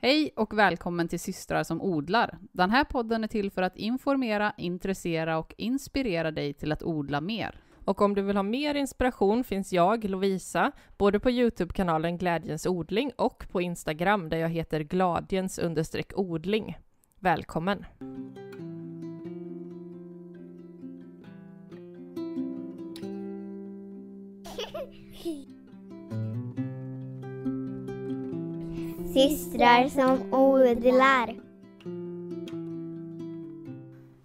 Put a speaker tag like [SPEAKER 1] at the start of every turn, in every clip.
[SPEAKER 1] Hej och välkommen till Systrar som odlar. Den här podden är till för att informera, intressera och inspirera dig till att odla mer. Och om du vill ha mer inspiration
[SPEAKER 2] finns jag, Lovisa, både på Youtube-kanalen Glädjens odling och på Instagram där jag heter gladjens odling. Välkommen!
[SPEAKER 1] Systrar som odlar.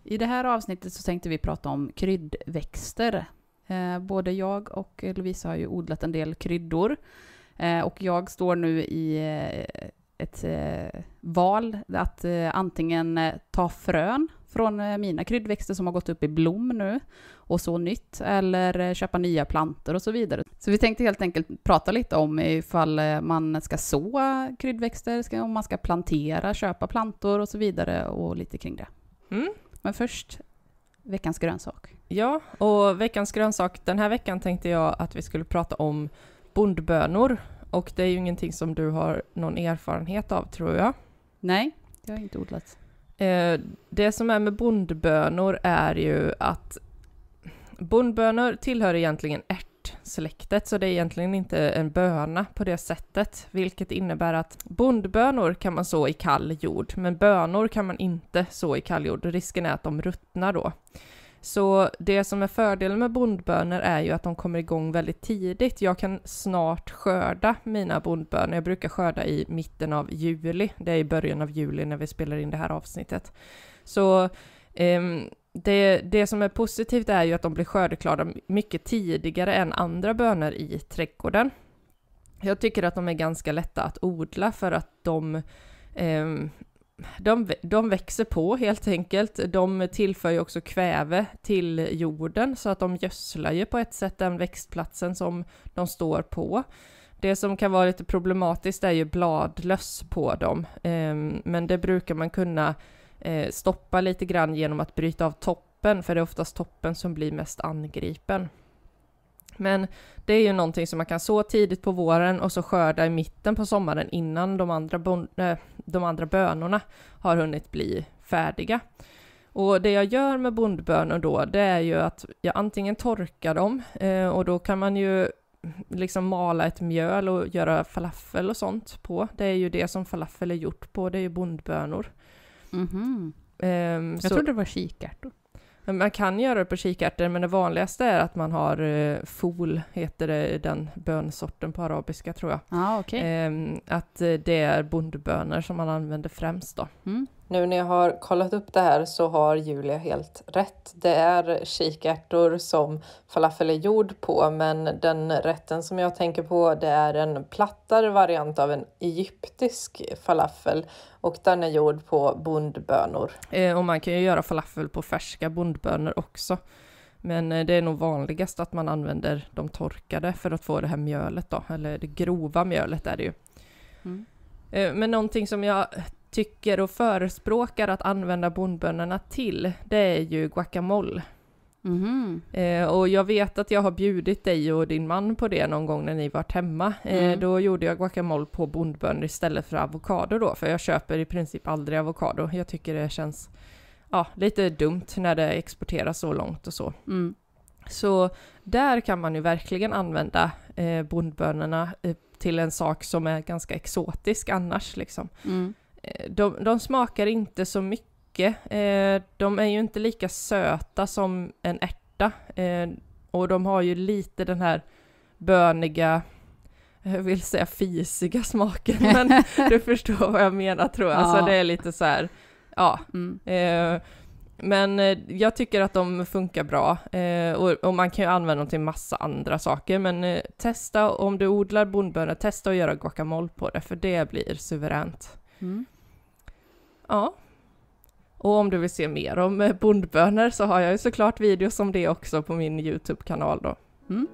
[SPEAKER 1] I det här avsnittet så tänkte vi prata om kryddväxter. Eh, både jag och Lovisa har ju odlat en del kryddor. Eh, och jag står nu i eh, ett val att antingen ta frön från eh, mina kryddväxter som har gått upp i blom nu och så nytt eller eh, köpa nya plantor och så vidare. Så vi tänkte helt enkelt prata lite om ifall eh, man ska så kryddväxter, om man ska plantera, köpa plantor och så vidare och lite kring det. Mm. Men först veckans grönsak.
[SPEAKER 2] Ja, och veckans grönsak den här veckan tänkte jag att vi skulle prata om bondbönor och det är ju ingenting som du har någon erfarenhet av tror jag. Nej, det har inte odlat. Eh, det som är med bondbönor är ju att bondbönor tillhör egentligen ärtsläktet, så det är egentligen inte en böna på det sättet, vilket innebär att bondbönor kan man så i kall jord, men bönor kan man inte så i kall jord. Risken är att de ruttnar då. Så det som är fördelen med bondbönor är ju att de kommer igång väldigt tidigt. Jag kan snart skörda mina bondbönor. Jag brukar skörda i mitten av juli. Det är i början av juli när vi spelar in det här avsnittet. Så um, det, det, som är positivt är ju att de blir skördeklara mycket tidigare än andra bönor i trädgården. Jag tycker att de är ganska lätta att odla för att de eh, de, de växer på helt enkelt. De tillför ju också kväve till jorden så att de gödslar ju på ett sätt den växtplatsen som de står på. Det som kan vara lite problematiskt är ju bladlöss på dem, ehm, men det brukar man kunna eh, stoppa lite grann genom att bryta av toppen, för det är oftast toppen som blir mest angripen. Men det är ju någonting som man kan så tidigt på våren och så skörda i mitten på sommaren innan de andra, bon äh, de andra bönorna har hunnit bli färdiga. Och det jag gör med bondbönor då, det är ju att jag antingen torkar dem eh, och då kan man ju liksom mala ett mjöl och göra falafel och sånt på. Det är ju det som falafel är gjort på, det är ju bondbönor. Mm -hmm. eh, jag så... trodde det
[SPEAKER 1] var kikärtor.
[SPEAKER 2] Man kan göra det på kikärtor, men det vanligaste är att man har eh, fol, heter det, den bönsorten på arabiska tror jag. Ah, okay. Ehm, eh, att det är bondbönor som man använder främst då. Mm. Nu när jag har kollat upp det här så har Julia helt rätt. Det är kikärtor som falafel är gjord på men den rätten som jag tänker på det är en plattare variant av en egyptisk falafel och den är gjord på bondbönor. Eh, och man kan ju göra falafel på färska bondbönor också. Men eh, det är nog vanligast att man använder de torkade för att få det här mjölet då, eller det grova mjölet är det ju. Mm. Eh, men någonting som jag tycker och förespråkar att använda bondbönorna till, det är ju guacamole. Mm. Eh, och jag vet att jag har bjudit dig och din man på det någon gång när ni varit hemma. Eh, mm. Då gjorde jag guacamole på bondbönor istället för avokado då, för jag köper i princip aldrig avokado. Jag tycker det känns ja, lite dumt när det exporteras så långt och så. Mm. Så där kan man ju verkligen använda eh, bondbönorna eh, till en sak som är ganska exotisk annars liksom. Mm. Eh, de, de smakar inte så mycket. Eh, de är ju inte lika söta som en ärta. Eh, och de har ju lite den här böniga, jag vill säga fisiga smaken, men du förstår vad jag menar tror jag. Alltså, ja. Alltså det är lite så här, ja. Mm. men jag tycker att de funkar bra och, man kan ju använda dem till massa andra saker. Men testa om du odlar bondbönor, testa att göra guacamole på det, för det blir suveränt. Mm. Ja. Och om du vill se mer om eh, bondbönor så har jag ju såklart videos om det också på min Youtube-kanal då. Mm.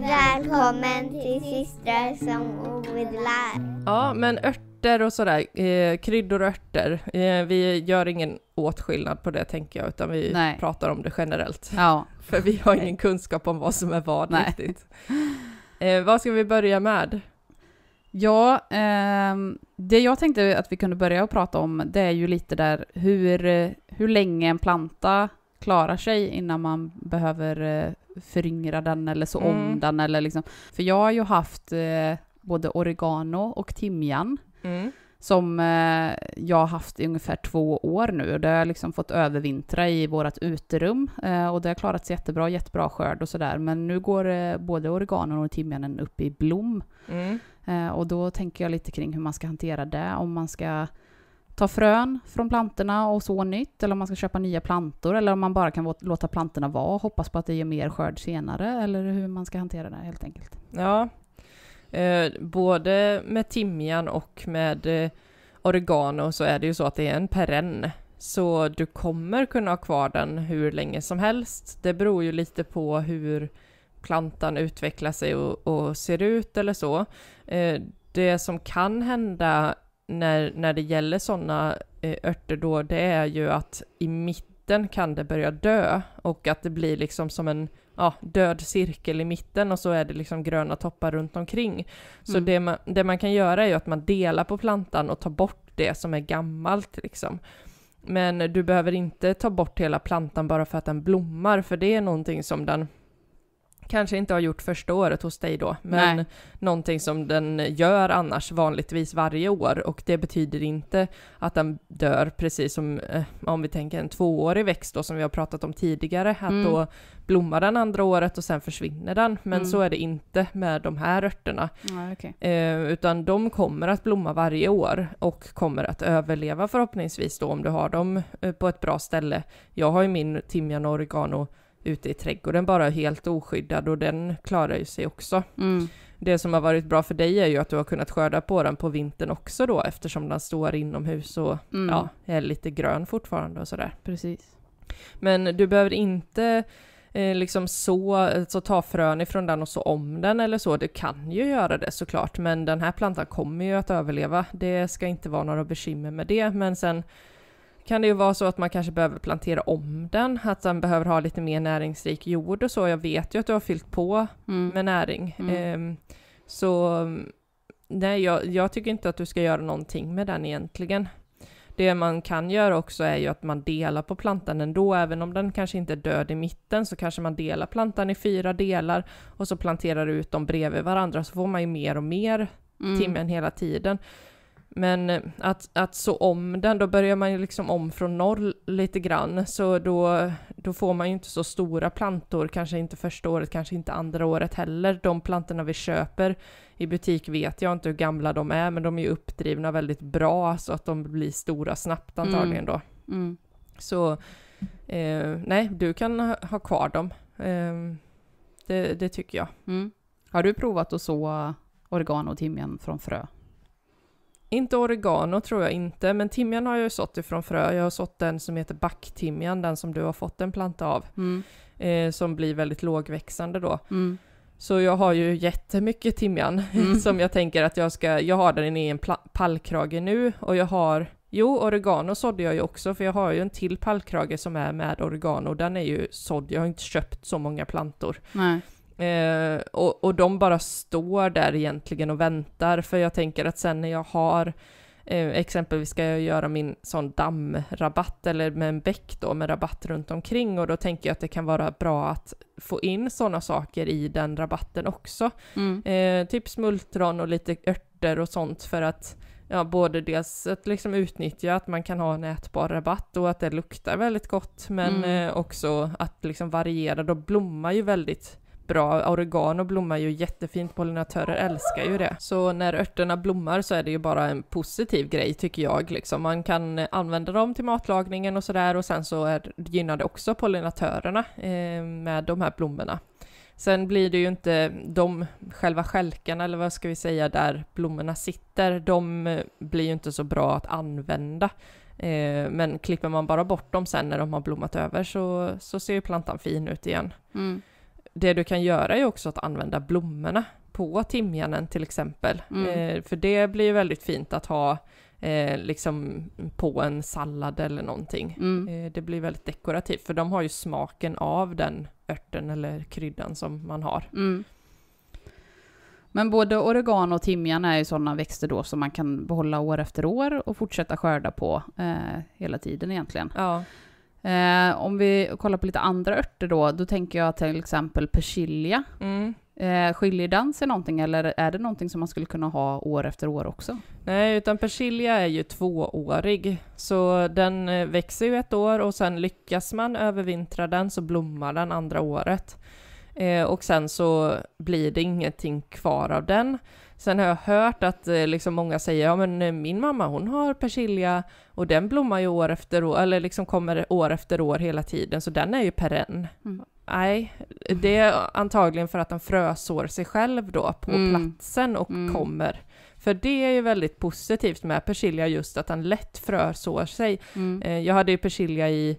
[SPEAKER 3] Välkommen till systrar som odlar.
[SPEAKER 2] Ja, men ört örter och sådär, eh, kryddor och örter, eh, vi gör ingen åtskillnad på det tänker jag, utan vi Nej. pratar om det generellt. Ja.
[SPEAKER 1] För vi har ingen kunskap om vad som är vad Nej. riktigt. Eh, vad ska vi börja med? Ja, ehm, det jag tänkte att vi kunde börja prata om, det är ju lite där hur, hur länge en planta klarar sig innan man behöver eh, föryngra den eller så om mm. den eller liksom. För jag har ju haft eh, både oregano och timjan Mm. Som eh, jag har haft i ungefär två år nu. Det har liksom fått övervintra i vårt uterum. Eh, och det har klarat sig jättebra, jättebra skörd och sådär. Men nu går eh, både organen och timjanen upp i blom. Mm. och då tänker jag lite kring hur man ska hantera det. Om man ska ta frön från plantorna och så nytt, eller om man ska köpa nya plantor, eller om man bara kan låta plantorna vara och hoppas på att det ger mer skörd senare, eller hur man ska hantera det helt enkelt. Ja,
[SPEAKER 2] Eh, både med timjan och med eh, oregano så är det ju så att det är en perenn. Så du kommer kunna ha kvar den hur länge som helst. Det beror ju lite på hur plantan utvecklar sig och, och ser ut eller så. Eh, det som kan hända när, när det gäller sådana örter då, det är ju att i mitten kan det börja dö och att det blir liksom som en ja, död cirkel i mitten och så är det liksom gröna toppar runt omkring. Så mm. det, man, det man kan göra är ju att man delar på plantan och tar bort det som är gammalt liksom. Men du behöver inte ta bort hela plantan bara för att den blommar, för det är någonting som den kanske inte har gjort första året hos dig då, men Nej. någonting som den gör annars vanligtvis varje år och det betyder inte att den dör precis som eh, om vi tänker en tvåårig växt då som vi har pratat om tidigare, att mm. då blommar den andra året och sen försvinner den. Men mm. så är det inte med de här örterna.
[SPEAKER 1] Ja, okay.
[SPEAKER 2] eh, utan de kommer att blomma varje år och kommer att överleva förhoppningsvis då om du har dem eh, på ett bra ställe. Jag har ju min timjan och oregano ute i trädgården bara helt oskyddad och den klarar ju sig också. Mm. Det som har varit bra för dig är ju att du har kunnat skörda på den på vintern också då eftersom den står inomhus och mm. ja, är lite grön fortfarande och sådär. Precis. Men du behöver inte eh, liksom så, alltså ta frön ifrån den och så om den eller så. Du kan ju göra det såklart men den här plantan kommer ju att överleva. Det ska inte vara några bekymmer med det men sen kan det ju vara så att man kanske behöver plantera om den, att den behöver ha lite mer näringsrik jord och så. Jag vet ju att du har fyllt på mm. med näring. Mm. Ehm, så nej, jag, jag, tycker inte att du ska göra någonting med den egentligen. Det man kan göra också är ju att man delar på plantan ändå, även om den kanske inte är död i mitten så kanske man delar plantan i fyra delar och så planterar du ut dem bredvid varandra så får man ju mer och mer mm. timmen hela tiden. Men eh, att, att så om den, då börjar man ju liksom om från noll lite grann. Så då, då får man ju inte så stora plantor, kanske inte första året, kanske inte andra året heller. De plantorna vi köper i butik vet jag inte hur gamla de är, men de är ju uppdrivna väldigt bra så att de blir stora snabbt mm. antagligen då. Mm. Mm. Så eh, nej, du kan ha, kvar dem. Eh, det, det, tycker jag. Mm. Har du provat att så oregano och timjan från frö? Inte oregano tror jag inte, men timjan har jag ju sått ifrån frö. Jag har sått den som heter backtimjan, den som du har fått en planta av. Mm. Eh, som blir väldigt lågväxande då. Mm. Så jag har ju jättemycket timjan mm. som jag tänker att jag ska, jag har den i en pallkrage nu och jag har, jo oregano sådde jag ju också för jag har ju en till pallkrage som är med oregano, den är ju sådd, jag har inte köpt så många plantor. Nej. Eh, och, och de bara står där egentligen och väntar, för jag tänker att sen när jag har eh, exempelvis ska jag göra min sån dammrabatt eller med en bäck då med rabatt runt omkring och då tänker jag att det kan vara bra att få in sådana saker i den rabatten också. Mm. Eh, typ smultron och lite örter och sånt för att ja, både dels att liksom utnyttja att man kan ha en ätbar rabatt och att det luktar väldigt gott, men mm. Eh, också att liksom variera. då blommar ju väldigt bra. Oregano blommar ju jättefint, pollinatörer älskar ju det. Så när örterna blommar så är det ju bara en positiv grej tycker jag. Liksom. Man kan använda dem till matlagningen och sådär och sen så är, gynnar det också pollinatörerna eh, med de här blommorna. Sen blir det ju inte de själva skälkarna eller vad ska vi säga där blommorna sitter, de blir ju inte så bra att använda. Eh, men klipper man bara bort dem sen när de har blommat över så, så ser ju plantan fin ut igen. Mm det du kan göra är också att använda blommorna på timjanen till exempel. Mm. Eh, för det blir väldigt fint att ha eh, liksom på en sallad eller någonting. Mm. Eh, det blir väldigt dekorativt för de har ju smaken av den
[SPEAKER 1] örten eller kryddan som man har. Mm. Men både oregano och timjan är ju sådana växter då som man kan behålla år efter år och fortsätta skörda på eh, hela tiden egentligen. Ja. Eh, om vi kollar på lite andra örter då, då tänker jag till exempel persilja. Mm. Eh, skiljer den sig någonting eller är det någonting som man skulle kunna ha år efter år också? Nej, utan persilja är ju tvåårig,
[SPEAKER 2] så den eh, växer ju ett år och sen lyckas man övervintra den så blommar den andra året. Eh, och sen så blir det ingenting kvar av den. Sen har jag hört att eh, liksom många säger, ja men eh, min mamma hon har persilja och den blommar ju år efter år, eller liksom kommer år efter år hela tiden, så den är ju perenn. Mm. Nej, det är antagligen för att den frösår sig själv då på mm. platsen och mm. kommer. För det är ju väldigt positivt med persilja just att den lätt frösår sig. Mm. Eh, jag hade ju persilja i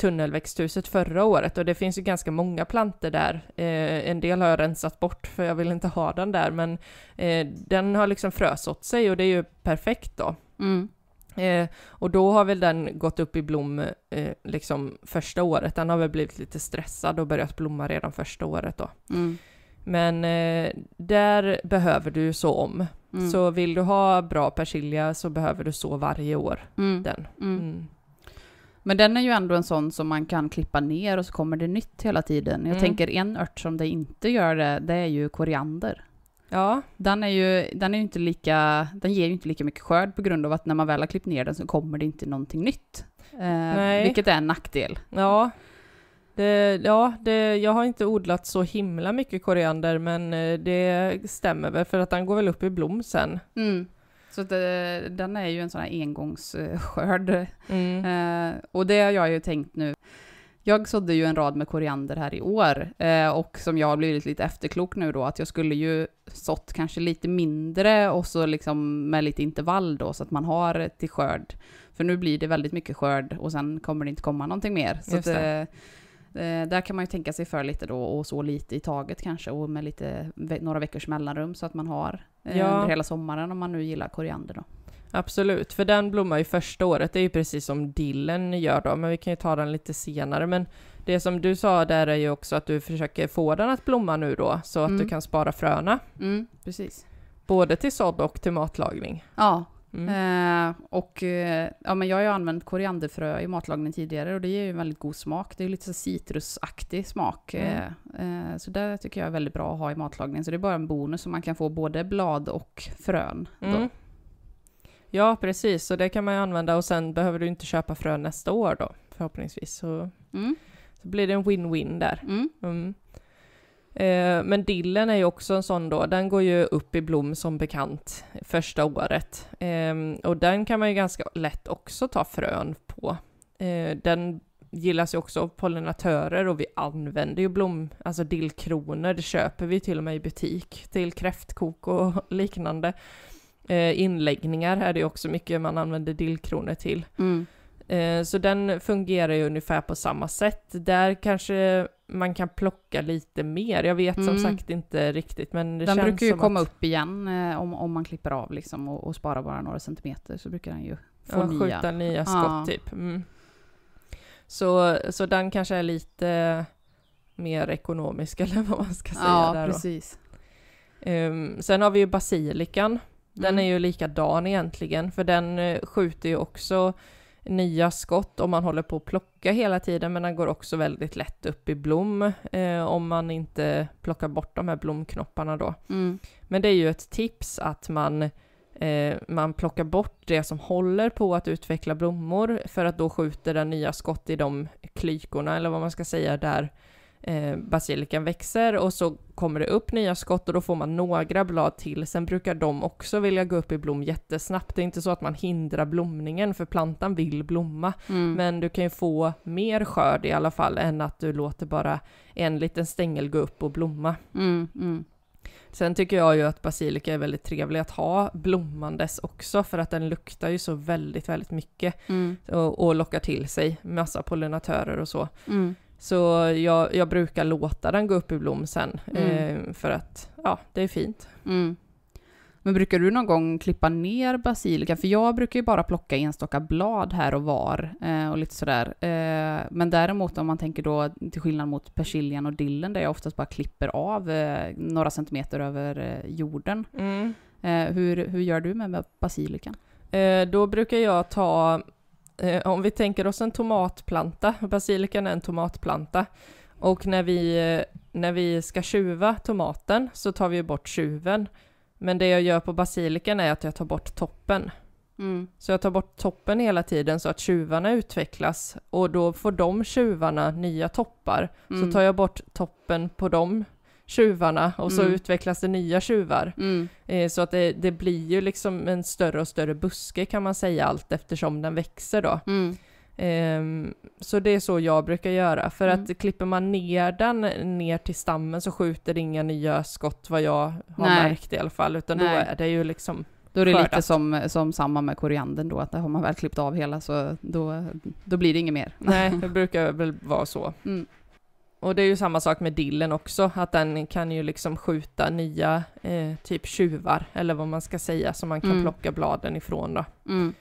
[SPEAKER 2] tunnelväxthuset förra året och det finns ju ganska många planter där. Eh, en del har jag rensat bort för jag vill inte ha den där men eh, den har liksom frösått sig och det är ju perfekt då. Mm. Eh, och då har väl den gått upp i blom eh, liksom första året. Den har väl blivit lite stressad och börjat blomma redan första året då. Mm. Men eh, där behöver du så om.
[SPEAKER 1] Mm. Så vill du ha bra persilja så behöver du så varje år mm. den. Mm. Mm. Men den är ju ändå en sån som man kan klippa ner och så kommer det nytt hela tiden. Jag mm. tänker en ört som det inte gör det, det är ju koriander. Ja. Den är ju, den är ju inte lika, den ger ju inte lika mycket skörd på grund av att när man väl har klippt ner den så kommer det inte någonting nytt. Eh, vilket är en nackdel. Ja. Det, ja,
[SPEAKER 2] det, jag har inte odlat så himla mycket koriander men eh, det stämmer väl för att den
[SPEAKER 1] går väl upp i blom sen. Mm. Så att, eh, den är ju en sån här engångsskörd. Mm. Eh, och det har jag ju tänkt nu. Jag sådde ju en rad med koriander här i år eh, och som jag har blivit lite efterklok nu då att jag skulle ju sått kanske lite mindre och så liksom med lite intervall då så att man har till skörd. För nu blir det väldigt mycket skörd och sen kommer det inte komma någonting mer. Så att, eh, eh, där kan man ju tänka sig för lite då och så lite i taget kanske och med lite, några veckors mellanrum så att man har ja. under hela sommaren om man nu gillar koriander då.
[SPEAKER 2] Absolut, för den blommar ju första året. Det är ju precis som dillen gör då, men vi kan ju ta den lite senare. Men det som du sa där är ju också att du försöker få den att blomma nu då, så att mm. du kan spara fröna.
[SPEAKER 1] Mm, precis.
[SPEAKER 2] Både till sådd och till matlagning.
[SPEAKER 1] Ja, Mm. Eh, och eh, ja, men jag har ju använt korianderfrö i matlagning tidigare och det ger ju en väldigt god smak. Det är ju lite så citrusaktig smak. Mm. Eh, eh, så det tycker jag är väldigt bra att ha i matlagning. Så det är bara en bonus om man kan få både blad och frön. Mm. Ja, precis. Så det kan man ju använda och sen
[SPEAKER 2] behöver du inte köpa frön nästa år då, förhoppningsvis. Så, mm. så blir det en win-win där. Mm. Mm. Eh, men dillen är ju också en sån då, den går ju upp i blom som bekant första året. Ehm, och den kan man ju ganska lätt också ta frön på. Eh, den gillas ju också av pollinatörer och vi använder ju blom, alltså dillkronor, det köper vi till och med i butik till kräftkok och liknande. Eh, inläggningar är det också mycket man använder dillkronor till. Mm. Så den fungerar ju ungefär på samma sätt. Där kanske man kan plocka lite mer. Jag vet som mm. sagt inte riktigt men det den känns brukar ju som komma att...
[SPEAKER 1] upp igen eh, om, om man klipper av liksom och, och sparar bara några centimeter så brukar den ju få ja, nya. skjuta nya skott ja. typ. Mm. Så, så den kanske är lite
[SPEAKER 2] mer ekonomisk eller vad man ska säga. Ja, där precis. Um, sen har vi ju basilikan. Den mm. är ju likadan egentligen för den eh, skjuter ju också nya skott om man håller på att plocka hela tiden, men den går också väldigt lätt upp i blom eh, om man inte plockar bort de här blomknopparna då. Mm. Men det är ju ett tips att man, eh, man plockar bort det som håller på att utveckla blommor för att då skjuter den nya skott i de klykorna, eller vad man ska säga, där Eh, basilikan växer och så kommer det upp nya skott och då får man några blad till. Sen brukar de också vilja gå upp i blom jättesnabbt. Det är inte så att man hindrar blomningen för plantan vill blomma. Mm. Men du kan ju få mer skörd i alla fall än att du låter bara en liten stängel gå upp och blomma. Mm, mm. Sen tycker jag ju att basilika är väldigt trevlig att ha blommandes också för att den luktar ju så väldigt, väldigt mycket mm. och, och lockar till sig massa pollinatörer och så. Mm. Så jag, jag
[SPEAKER 1] brukar låta den gå upp i blom sen, mm. eh, för att ja, det är fint. Mm. Men brukar du någon gång klippa ner basilika? För jag brukar ju bara plocka enstaka blad här och var eh, och lite sådär. Eh, men däremot om man tänker då till skillnad mot persiljan och dillen där jag oftast bara klipper av eh, några centimeter över eh, jorden. Mm. Eh, hur, hur gör du med basilikan? Eh, då brukar jag ta
[SPEAKER 2] eh, om vi tänker oss en tomatplanta, basilikan är en tomatplanta, och när vi, eh, när vi ska tjuva tomaten så tar vi bort tjuven. Men det jag gör på basilikan är att jag tar bort toppen. Mm. Så jag tar bort toppen hela tiden så att tjuvarna utvecklas och då får de tjuvarna nya toppar. Mm. Så tar jag bort toppen på dem tjuvarna och så mm. utvecklas det nya tjuvar. Mm. Eh, så att det, det, blir ju liksom en större och större buske kan man säga allt eftersom den växer då. Mm. Eh, så det är så jag brukar göra, för mm. att klipper man ner den ner till stammen så skjuter det inga nya skott vad jag har Nej. märkt i alla fall, utan Nej. då är
[SPEAKER 1] det ju liksom då är det skördat. lite som, som samma med koriandern då, att har man väl klippt av hela så då, då blir det inget mer. Nej,
[SPEAKER 2] det brukar väl vara så. Mm. Och det är ju samma sak med dillen också, att den kan ju liksom skjuta nya eh, typ tjuvar, eller vad man ska säga, som man kan mm. plocka bladen ifrån då. Mm.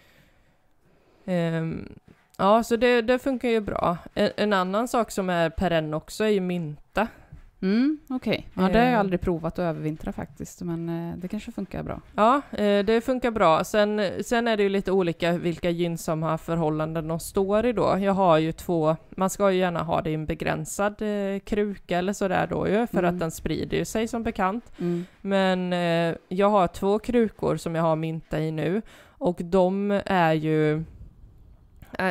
[SPEAKER 2] Um, ja, så det, det, funkar ju bra. En, en, annan sak som är perenn också är ju
[SPEAKER 1] mynta, Mm, Okej, okay. ja, det har jag eh. aldrig provat att övervintra faktiskt, men eh, det kanske funkar bra.
[SPEAKER 2] Ja, eh, det funkar bra. Sen, sen är det ju lite olika vilka gynnsamma förhållanden de står i då. Jag har ju två, man ska ju gärna ha det i en begränsad kruka eller sådär då ju, för mm. att den sprider ju sig som bekant. Mm. Men jag har två krukor som jag har mynta i nu och de är ju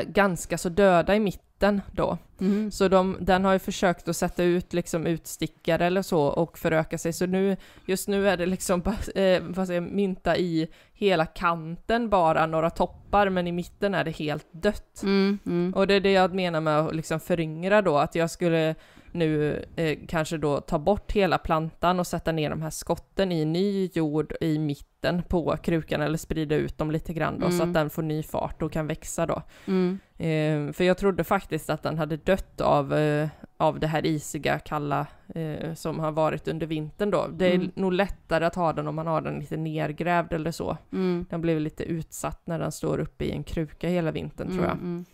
[SPEAKER 2] ganska så döda i mitten mitten då. Mm. Så de, den har ju försökt att sätta ut liksom utstickare eller så och föröka sig. Så nu, just nu är det liksom eh, vad säger, mynta i hela kanten bara några toppar men i mitten är det helt dött. Mm. Mm. Och det är det jag menar med att liksom föryngra då, att jag skulle nu eh, kanske då ta bort hela plantan och sätta ner de här skotten i ny jord i mitten på krukan eller sprida ut dem lite grann då mm. så att mm. den får ny fart och kan växa då. Mm. Eh, för jag trodde faktiskt att den hade dött av, eh, av det här isiga, kalla eh, som har varit under vintern då. Det är mm. nog lättare att ha den om man har den lite nergrävd eller så. Mm. Den blev lite utsatt när den står uppe i en kruka hela vintern tror jag. Mm,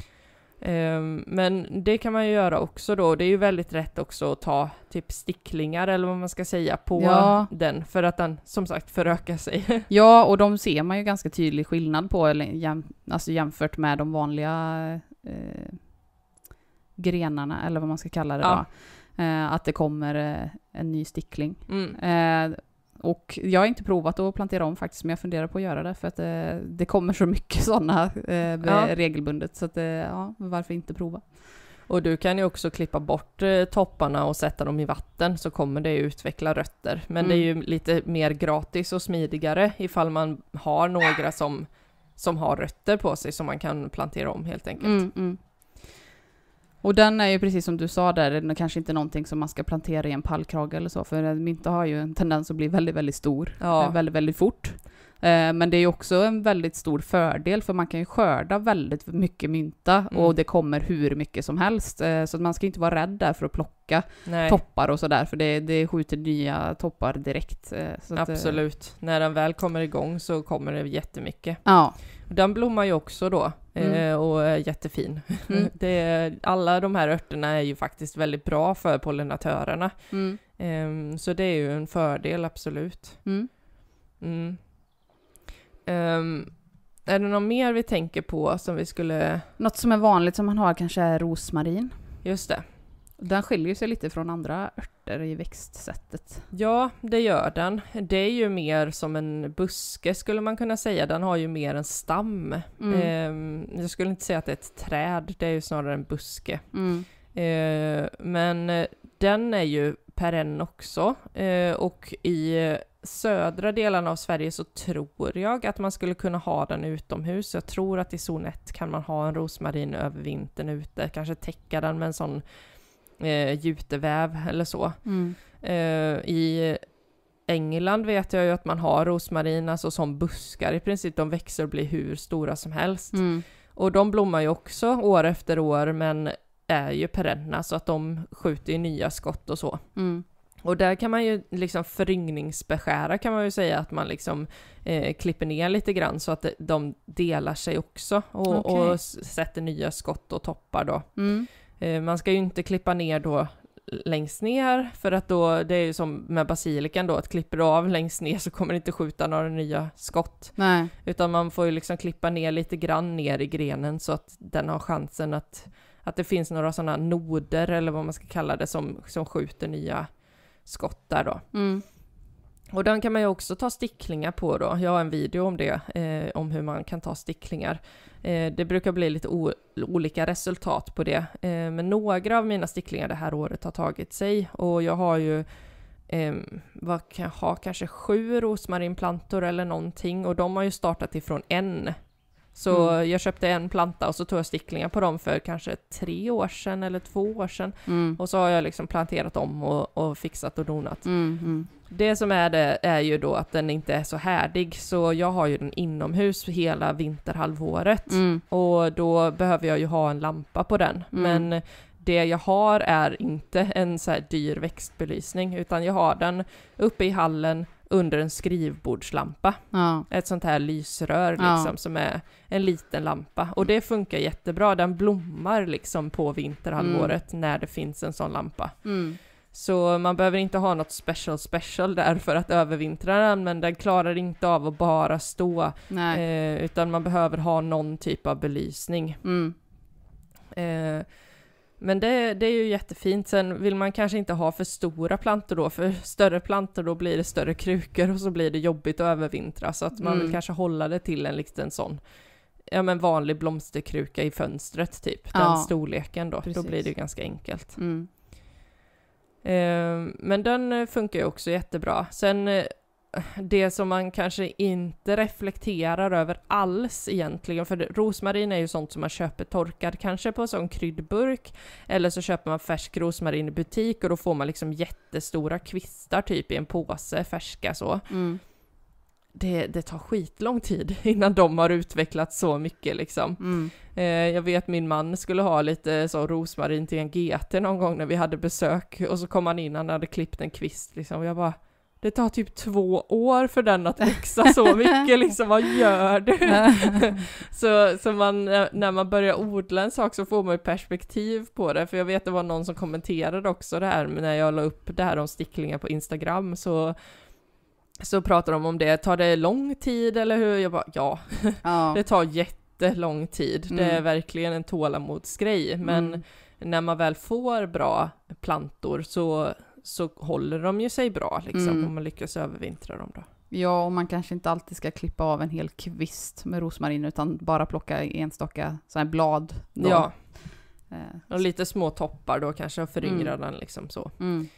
[SPEAKER 2] Ehm, men det kan man ju göra också då. Det är ju väldigt rätt också att ta typ sticklingar eller vad man ska säga på ja. den för att den som sagt förökar
[SPEAKER 1] sig. Ja, och de ser man ju ganska tydlig skillnad på eller jäm, alltså jämfört med de vanliga eh, grenarna eller vad man ska kalla det ja. då. Eh, att det kommer eh, en ny stickling. Mm. Eh, och jag har inte provat att plantera om faktiskt, men jag funderar på att göra det för att det, eh, det kommer så mycket sådana eh, ja. regelbundet. Så att, eh, ja, varför inte prova? Och du kan ju också klippa bort topparna
[SPEAKER 2] och sätta dem i vatten så kommer det utveckla rötter. Men mm. det är ju mm. lite mer gratis och smidigare ifall man har några som, som har rötter på sig som man kan plantera
[SPEAKER 1] om helt enkelt. Mm, mm. Och den är ju precis som du sa där, kanske inte någonting som man ska plantera i en pallkrage eller så, för mynta har ju en tendens att bli väldigt, väldigt stor ja. väldigt, väldigt fort. Eh, men det är också en väldigt stor fördel för man kan ju skörda väldigt mycket mynta mm. och det kommer hur mycket som helst. Eh, så man ska inte vara rädd där för att plocka Nej. toppar och sådär för det, det skjuter nya toppar direkt. Eh, absolut. Att, När den
[SPEAKER 2] väl kommer igång så kommer det jättemycket. Ja. Den blommar ju också då mm. och är jättefin. Mm. Det, alla de här örterna är ju faktiskt väldigt bra för pollinatörerna. Mm. Ehm, så det är ju en fördel absolut. Mm. Mm. Um, är det något mer vi tänker på som vi skulle...
[SPEAKER 1] Något som är vanligt som man har kanske är rosmarin.
[SPEAKER 2] Just det. Den skiljer sig lite från andra örter i växtsättet. Ja, det gör den. Det är ju mer som en buske skulle man kunna säga. Den har ju mer en stam. Mm. Ehm, jag skulle inte säga att det är ett träd, det är ju snarare en buske. Mm. Ehm, men eh, den är ju perenn också. Eh, och i södra delarna av Sverige så tror jag att man skulle kunna ha den utomhus. Jag tror att i zon 1 kan man ha en rosmarin över vintern ute, kanske täcka den med en sån eh, juteväv eller så. Mm. Eh, I England vet jag ju att man har rosmarin, alltså som buskar i princip, de växer och blir hur stora som helst. Mm. Och de blommar ju också år efter år, men är ju perenna så att de skjuter ju nya skott och så. Mm. Och där kan man ju liksom föryngringsbeskära kan man ju säga att man liksom eh, klipper ner lite grann så att de delar sig också och, okay. och sätter nya skott och toppar då. Mm. Eh, man ska ju inte klippa ner då längst ner för att då, det är ju som med basilikan då, att klipper du av längst ner så kommer det inte skjuta några nya skott. Nej. Utan man får ju liksom klippa ner lite grann ner i grenen så att den har chansen att att det finns några sådana noder eller vad man ska kalla det som, som skjuter nya skott där då. Mm. Och den kan man ju också ta sticklingar på då. Jag har en video om det, eh, om hur man kan ta sticklingar. Eh, det brukar bli lite olika resultat på det. Eh, men några av mina sticklingar det här året har tagit sig och jag har ju ehm, vad kan jag ha, kanske sju rosmarinplantor eller någonting och de har ju startat ifrån en så mm. jag köpte en planta och så tog jag sticklingar på dem för kanske tre år sedan eller två år sedan. Mm. Och så har jag liksom planterat om och, och fixat och donat. Mm. mm. Det som är det är ju då att den inte är så härdig så jag har ju den inomhus hela vinterhalvåret. Mm. Och då behöver jag ju ha en lampa på den. Mm. Men det jag har är inte en så här dyr växtbelysning utan jag har den uppe i hallen under en skrivbordslampa. Ja. Ett sånt här lysrör liksom ja. som är en liten lampa. Och det funkar jättebra, den blommar liksom på vinterhalvåret mm. när det finns en sån lampa. Mm. Så man behöver inte ha något special special där för att övervintra den, men den klarar inte av att bara stå. Eh, utan man behöver ha någon typ av belysning. Mm. Eh, men det, det är ju jättefint. Sen vill man kanske inte ha för stora plantor då, för större plantor då blir det större krukor och så blir det jobbigt att övervintra. Så att man mm. vill kanske hålla det till en liten sån, ja men vanlig blomsterkruka i fönstret typ, ja. den storleken då. Precis. Då blir det ju ganska enkelt. Mm. Eh, men den eh, funkar ju också jättebra. Sen eh, det som man kanske inte reflekterar över alls egentligen. För rosmarin är ju sånt som man köper torkad kanske på en sån kryddburk. Eller så köper man färsk rosmarin i butik och då får man liksom jättestora kvistar typ i en påse, färska så. Mm. Det, det, tar skitlång tid innan de har utvecklats så mycket liksom. Mm. Eh, jag vet min man skulle ha lite så rosmarin till en GT någon gång när vi hade besök och så kom han in, han hade klippt en kvist liksom. Och jag bara det tar typ två år för den att växa så mycket, liksom vad gör du? så så man, eh, när man börjar odla en sak så får man ju perspektiv på det, för jag vet det var någon som kommenterade också det här när jag la upp det här om sticklingar på Instagram, så så pratar de om det, tar det lång tid eller hur? Jag bara ja, ja. det tar jättelång tid, mm. det är mm. verkligen en tålamodsgrej, men mm. när man väl får bra plantor så så håller de ju sig bra liksom mm. om man lyckas övervintra dem då.
[SPEAKER 1] Ja, och man kanske inte alltid ska klippa av en hel kvist med rosmarin utan bara plocka enstaka sådana blad. Då. Ja. Eh, och
[SPEAKER 2] lite små toppar då kanske och föryngra mm. den liksom så. Mm.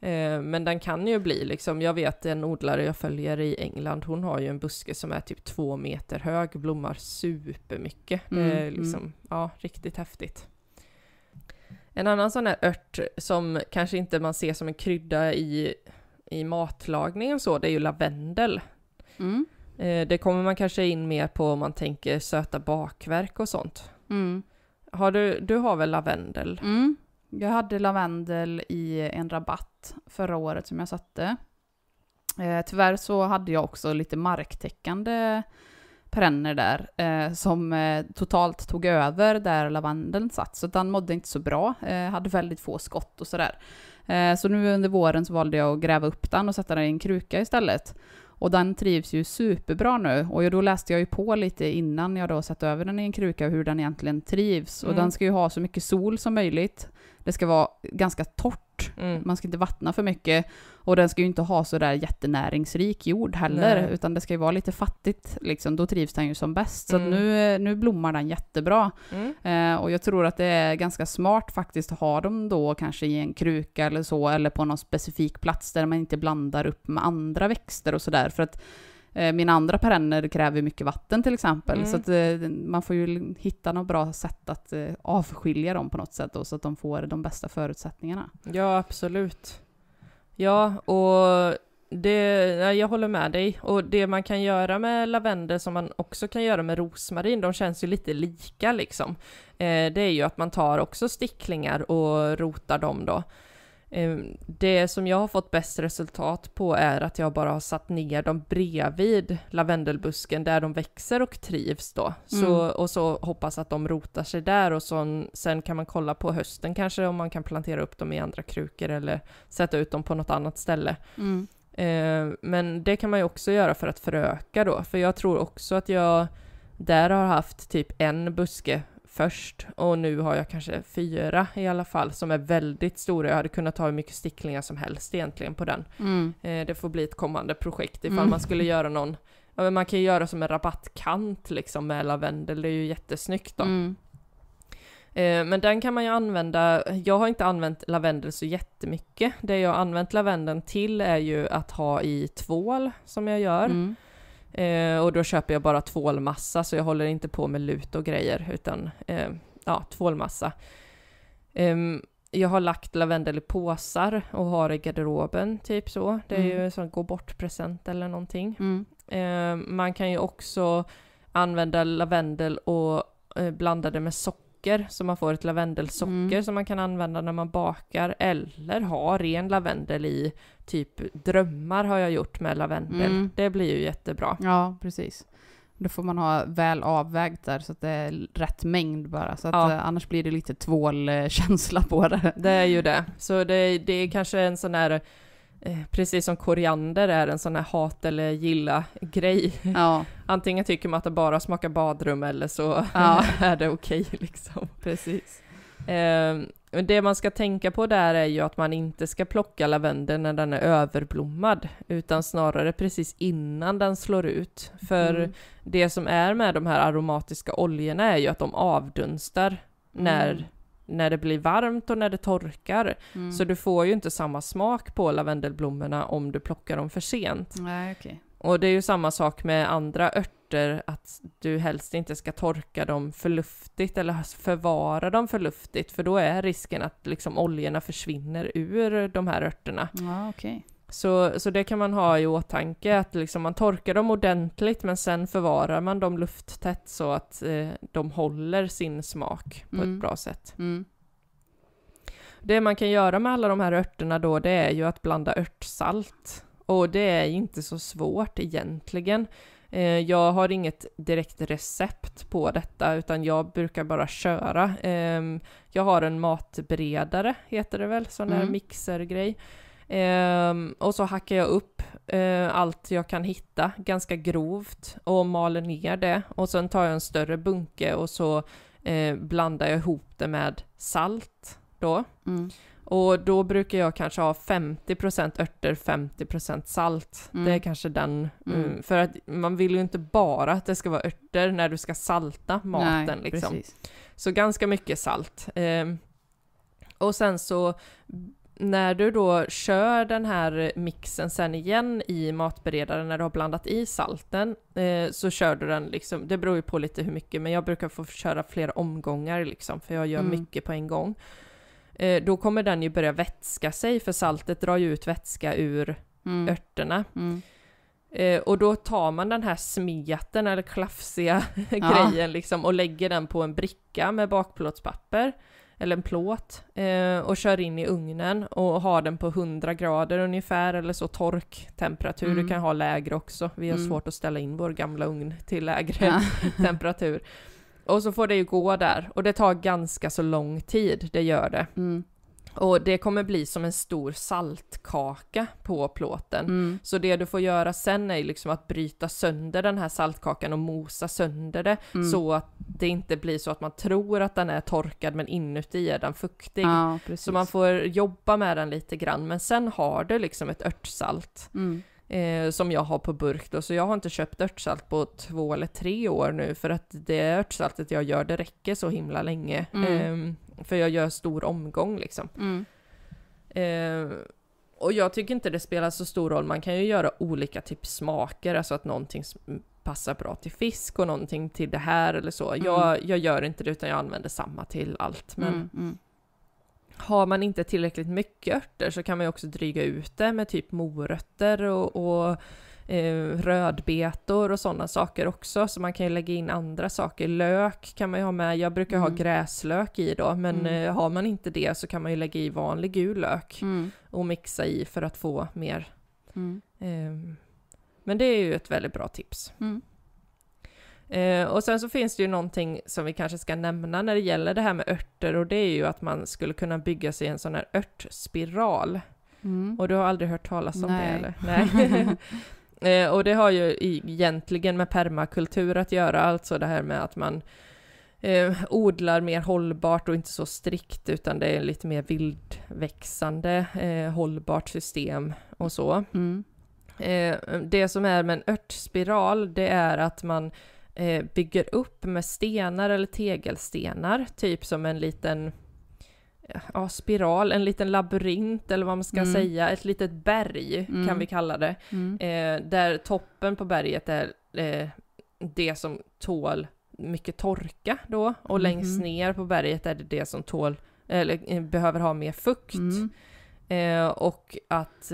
[SPEAKER 2] Eh, men den kan ju bli liksom, jag vet en odlare jag följer i England, hon har ju en buske som är typ två meter hög, blommar supermycket. Mm, det eh, är liksom, mm. ja, riktigt häftigt. En annan sån här ört som kanske inte man ser som en krydda i, i matlagning så, det är ju lavendel. Mm. Eh, det kommer man kanske in mer på om man tänker söta bakverk och sånt.
[SPEAKER 1] Mm. Har du, du har väl lavendel? Mm. Jag hade lavendel i en rabatt förra året som jag satte. Eh, tyvärr så hade jag också lite marktäckande perenner där eh, som eh, totalt tog över där lavandeln satt. Så den mådde inte så bra, eh, hade väldigt få skott och sådär. Eh, så nu under våren så valde jag att gräva upp den och sätta den i en kruka istället. Och den trivs ju superbra nu. Och då läste jag ju på lite innan jag då satt över den i en kruka hur den egentligen trivs. Mm. Och den ska ju ha så mycket sol som möjligt. Det ska vara ganska torrt bort. Mm. Man ska inte vattna för mycket. Och den ska ju inte ha så där jättenäringsrik jord heller, Nej. utan det ska ju vara lite fattigt. Liksom. Då trivs den ju som bäst. Så mm. nu, eh, nu blommar den jättebra. Mm. Eh, och jag tror att det är ganska smart faktiskt att ha dem då kanske i en kruka eller så, eller på någon specifik plats där man inte blandar upp med andra växter och sådär. För att Eh, Mina andra perenner kräver mycket vatten till exempel, mm. så att eh, man får ju hitta något bra sätt att eh, avskilja dem på något sätt då, så att de får de bästa förutsättningarna. Ja,
[SPEAKER 2] absolut. Ja, och det, jag håller med dig. Och det man kan göra med lavendel som man också kan göra med rosmarin, de känns ju lite lika liksom. det är ju att man tar också sticklingar och rotar dem då. Ehm, det som jag har fått bäst resultat på är att jag bara har satt ner dem bredvid lavendelbusken där de växer och trivs då. Mm. Så, och så hoppas att de rotar sig där och så, sen kan man kolla på hösten kanske om man kan plantera upp dem i andra krukor eller sätta ut dem på något annat ställe. Mm. Ehm, men det kan man ju också göra för att föröka då, för jag tror också att jag där har haft typ en buske först och nu har jag kanske fyra i alla fall som är väldigt stora. Jag hade kunnat ta hur mycket sticklingar som helst egentligen på den. Mm. Eh, det får bli ett kommande projekt ifall mm. man skulle göra någon, man kan ju göra som en rabattkant liksom med lavendel, det är ju jättesnyggt då. Mm. Eh, men den kan man ju använda, jag har inte använt lavendel så jättemycket. Det jag har använt lavendeln till är ju att ha i tvål som jag gör. Mm. Eh, och då köper jag bara tvålmassa, så jag håller inte på med lut och grejer, utan eh, ja, tvålmassa. Eh, jag har lagt lavendel i påsar och har i garderoben, typ så. Det är mm. ju en sån gå bort-present eller någonting. Mm. Ehm, man kan ju också använda lavendel och eh, blanda det med socker så man får ett lavendelsocker mm. som man kan använda när man bakar eller ha
[SPEAKER 1] ren lavendel i typ drömmar har jag gjort med lavendel. Mm. Det blir ju jättebra. Ja, precis. Då får man ha väl avvägt där så att det är rätt mängd bara. Så att ja. Eh, annars blir det lite tvålkänsla på det. Det är ju det. Så det, det
[SPEAKER 2] är kanske en sån här eh, precis som koriander är en sån här hat eller gilla grej. Ja. Antingen tycker man att det bara smakar badrum eller så ja. är det okej okay, liksom. Precis. Eh, det man ska tänka på där är ju att man inte ska plocka lavendeln när den är överblommad, utan snarare precis innan den slår ut. För mm. det som är med de här aromatiska oljorna är ju att de avdunstar när, mm. när det blir varmt och när det torkar. Mm. Så du får ju inte samma smak på lavendelblommorna om du plockar dem för sent. Nej, okay. Och det är ju samma sak med andra örter sorter att du helst inte ska torka dem för luftigt eller förvara dem för luftigt för då är risken att liksom oljorna försvinner ur de här örterna. Ja, okay. Så, så det kan man ha i åtanke att liksom man torkar dem ordentligt men sen förvarar man dem lufttätt så att eh, de håller sin smak på mm. ett bra sätt. Mm. Det man kan göra med alla de här örterna då det är ju att blanda örtsalt. Och det är inte så svårt egentligen. Eh, jag har inget direkt recept på detta, utan jag brukar bara köra. Ehm, jag har en matberedare, heter det väl, sån där mm. mixergrej. Ehm, och så hackar jag upp eh, allt jag kan hitta ganska grovt och maler ner det. Och sen tar jag en större bunke och så eh, blandar jag ihop det med salt då. Mm. Och då brukar jag kanske ha 50% örter, 50% salt. Mm. Det är mm. kanske den, mm. mm. för att man vill ju inte bara att det ska vara örter när du ska salta maten Nej, liksom. Så ganska mycket salt. Eh, och sen så när du då kör den här mixen sen igen i matberedaren när du har blandat i salten eh, så kör du den liksom, det beror ju på lite hur mycket men jag brukar få köra flera omgångar liksom för jag gör mm. mycket på en gång. Eh, då kommer den ju börja vätska sig för saltet drar ju ut vätska ur mm. örterna. Mm. Eh, och då tar man den här smeten, eller klafsiga ja. grejen liksom och lägger den på en bricka med bakplåtspapper eller en plåt eh, och kör in i ugnen och har den på 100 grader ungefär eller så torktemperatur. Mm. Du kan ha lägre också. Vi har mm. svårt att ställa in vår gamla ugn till lägre ja. temperatur. Och så får det ju gå där och det tar ganska så lång tid, det gör det. Mm. Och det kommer bli som en stor saltkaka på plåten. Mm. Så det du får göra sen är liksom att bryta sönder den här saltkakan och mosa sönder det mm. så att det inte blir så att man tror att den är torkad men inuti är den fuktig. Ja, så man får jobba med den lite grann men sen har du liksom ett örtsalt. Mm eh, som jag har på burk då, så jag har inte köpt örtsalt på två eller tre år nu för att det örtsaltet jag gör det räcker så himla länge. Mm. Eh, för jag gör stor omgång liksom. Mm. Eh, och jag tycker inte det spelar så stor roll, man kan ju göra olika typ smaker, alltså att någonting passar bra till fisk och någonting till det här eller så. Mm. Jag, jag gör inte det utan jag använder samma till allt. Men mm, mm har man inte tillräckligt mycket örter så kan man ju också dryga ut det med typ morötter och, och eh, rödbetor och sådana saker också. Så man kan ju lägga in andra saker. Lök kan man ju ha med. Jag brukar mm. ha gräslök i då, men mm. eh, har man inte det så kan man ju lägga i vanlig gul lök mm. och mixa i för att få mer. Eh, men det är ju ett väldigt bra tips. Mm. Eh, och sen så finns det ju någonting som vi kanske ska nämna när det gäller det här med örter och det är ju att man skulle kunna bygga sig en sån här örtspiral. Mm. Och du har aldrig hört talas om Nej. det eller? Nej. eh, och det har ju egentligen med permakultur att göra, alltså det här med att man eh, odlar mer hållbart och inte så strikt utan det är lite mer vildväxande, eh, hållbart system och så. Mm. Eh, det som är med en örtspiral, det är att man Eh, bygger upp med stenar eller tegelstenar, typ som en liten eh, ja, spiral, en liten labyrint eller vad man ska mm. säga, ett litet berg mm. kan vi kalla det. Mm. Eh, där toppen på berget är det som tål mycket torka då och mhm. längst ner på berget är det det som tål, eller behöver ha mer fukt. Mm. Eh, och att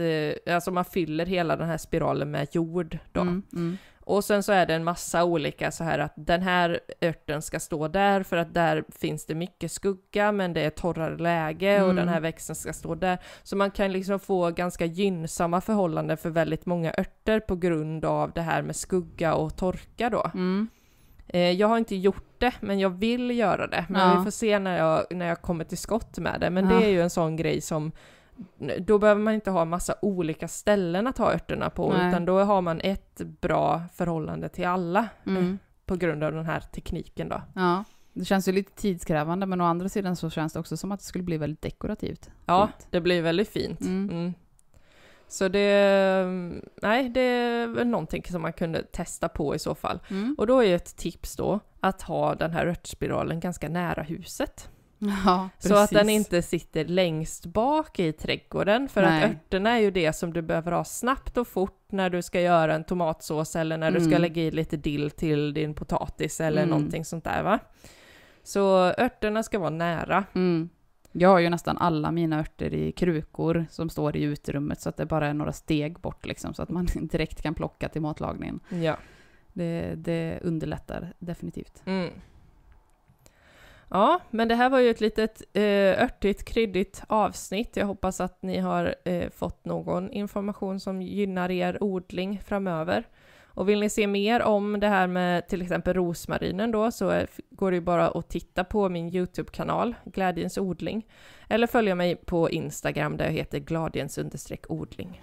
[SPEAKER 2] alltså man fyller hela den här spiralen med jord då. Mm, mm. Och sen så är det en massa olika så här att den här örten ska stå där för att där finns det mycket skugga men det är torrare läge mm. och den mm. här växten ska stå där. Så man kan liksom få ganska gynnsamma förhållanden för väldigt många örter på grund av det här med skugga och torka då. Mm. Eh, jag har inte gjort det, men jag vill göra det. Men ja. vi får se när jag, när jag kommer till skott med det. Men ja. det är ju en sån grej som då behöver man inte ha massa olika ställen att ha örterna på, Nej. utan då har man ett bra
[SPEAKER 1] förhållande till alla mm. på grund av den här tekniken då. Ja. Det känns ju lite tidskrävande, men å andra sidan så känns det också som att det skulle bli väldigt dekorativt. Ja, fint. det blir
[SPEAKER 2] väldigt fint. Mm. Mm. Så det, mm, nej, det är väl någonting som man kunde testa på i så fall. Mm. Och då är ett tips då att ha den här örtspiralen ganska nära huset. Ja, så att den inte sitter längst bak i trädgården. För Nej. att örterna är ju det som du behöver ha snabbt och fort när du ska göra en tomatsås eller när mm. du ska mm. lägga i lite dill till din potatis eller mm. någonting sånt där va. Så
[SPEAKER 1] örterna ska vara nära. Mm. Jag har ju nästan alla mina örter i krukor som står i uterummet så att det bara är några steg bort liksom så att man direkt kan plocka till matlagningen. Ja. Det, det underlättar definitivt. Mm.
[SPEAKER 2] Ja, men det här var ju ett litet eh, örtigt, kryddigt avsnitt. Jag hoppas att ni har eh, fått någon information som gynnar er odling framöver. Och vill ni se mer om det här med till exempel rosmarinen då så eh, går det ju bara att titta på min Youtube-kanal Glädjens odling eller följa mig på Instagram där jag heter gladjens odling.